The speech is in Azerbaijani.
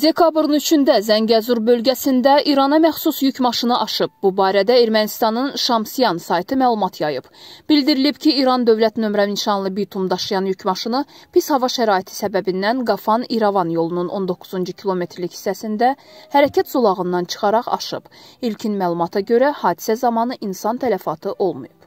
Dekabrın 3-də Zəngəzur bölgəsində İrana məxsus yük maşını aşıb. Bu barədə Ermənistanın Şamsiyan saytı məlumat yayıb. Bildirilib ki, İran dövlət nömrə nişanlı bitum daşıyan yük maşını pis hava şəraiti səbəbindən Qafan-İravan yolunun 19-cu kilometrlik hissəsində hərəkət zolağından çıxaraq aşıb. İlkin məlumata görə hadisə zamanı insan tələfatı olmayıb.